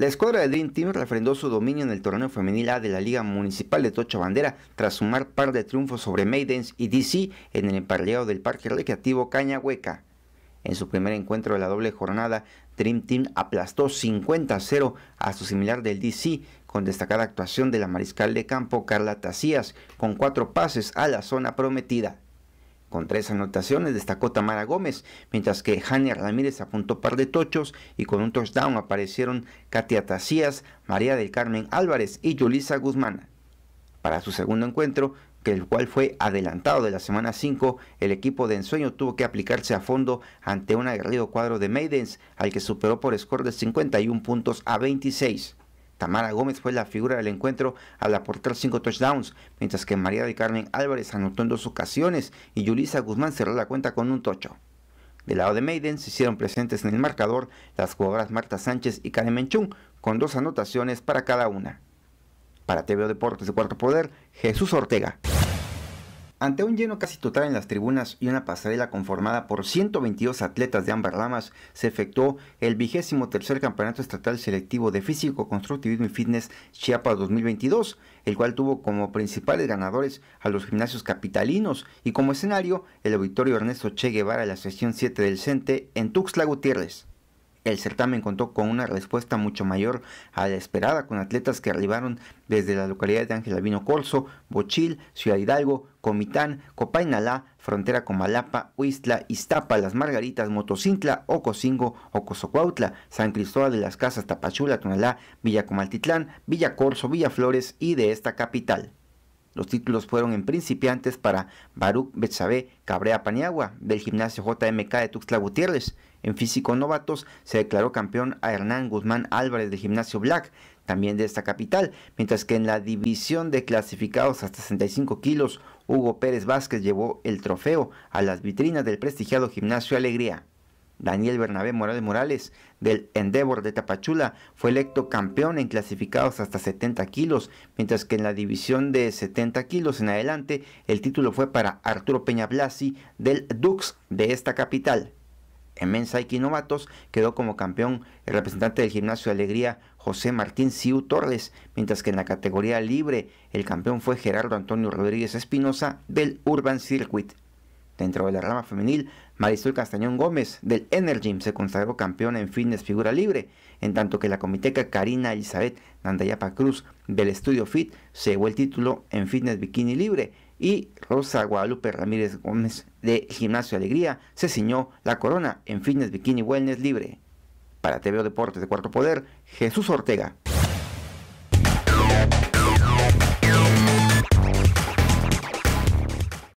La escuadra de Dream Team refrendó su dominio en el torneo femenil A de la Liga Municipal de Tocha Bandera tras sumar par de triunfos sobre Maidens y DC en el emparleado del Parque Recreativo Caña Hueca. En su primer encuentro de la doble jornada, Dream Team aplastó 50-0 a su similar del DC, con destacada actuación de la mariscal de campo Carla Tacías, con cuatro pases a la zona prometida con tres anotaciones, destacó Tamara Gómez, mientras que Jania Ramírez apuntó par de tochos y con un touchdown aparecieron Katia Tacías, María del Carmen Álvarez y Yulisa Guzmán. Para su segundo encuentro, que el cual fue adelantado de la semana 5, el equipo de ensueño tuvo que aplicarse a fondo ante un aguerrido cuadro de Maidens, al que superó por score de 51 puntos a 26. Tamara Gómez fue la figura del encuentro al aportar cinco touchdowns, mientras que María de Carmen Álvarez anotó en dos ocasiones y Yulisa Guzmán cerró la cuenta con un tocho. Del lado de Maiden se hicieron presentes en el marcador las jugadoras Marta Sánchez y Karen Menchún, con dos anotaciones para cada una. Para TVO Deportes de Cuarto Poder, Jesús Ortega. Ante un lleno casi total en las tribunas y una pasarela conformada por 122 atletas de ambas ramas, se efectuó el vigésimo tercer Campeonato Estatal Selectivo de Físico, Constructivismo y Fitness Chiapas 2022, el cual tuvo como principales ganadores a los gimnasios capitalinos y como escenario el auditorio Ernesto Che Guevara de la sesión 7 del CENTE en Tuxtla Gutiérrez. El certamen contó con una respuesta mucho mayor a la esperada, con atletas que arribaron desde la localidad de Ángel Albino Corso, Bochil, Ciudad Hidalgo, Comitán, Copainalá, frontera Comalapa, Malapa, Huistla, Iztapa, Las Margaritas, Motocintla, Ocosingo, Ocosocuautla, San Cristóbal de las Casas, Tapachula, Tonalá, Villa Comaltitlán, Villa Corso, Villa Flores y de esta capital. Los títulos fueron en principiantes para Baruch Betsabe Cabrea Paniagua del gimnasio JMK de Tuxtla Gutiérrez. En físico novatos se declaró campeón a Hernán Guzmán Álvarez del gimnasio Black, también de esta capital, mientras que en la división de clasificados hasta 65 kilos, Hugo Pérez Vázquez llevó el trofeo a las vitrinas del prestigiado gimnasio Alegría. Daniel Bernabé Morales Morales del Endeavor de Tapachula fue electo campeón en clasificados hasta 70 kilos, mientras que en la división de 70 kilos en adelante el título fue para Arturo Peña Blasi del Dux de esta capital. En mensa y quedó como campeón el representante del gimnasio de Alegría José Martín Ciu Torres, mientras que en la categoría libre el campeón fue Gerardo Antonio Rodríguez Espinosa del Urban Circuit. Dentro de la rama femenil, Marisol Castañón Gómez del Energy se consagró campeona en fitness figura libre, en tanto que la comiteca Karina Elizabeth Nandayapa Cruz del Estudio Fit se llevó el título en fitness bikini libre y Rosa Guadalupe Ramírez Gómez de Gimnasio Alegría se ciñó la corona en fitness bikini wellness libre. Para TVO Deportes de Cuarto Poder, Jesús Ortega.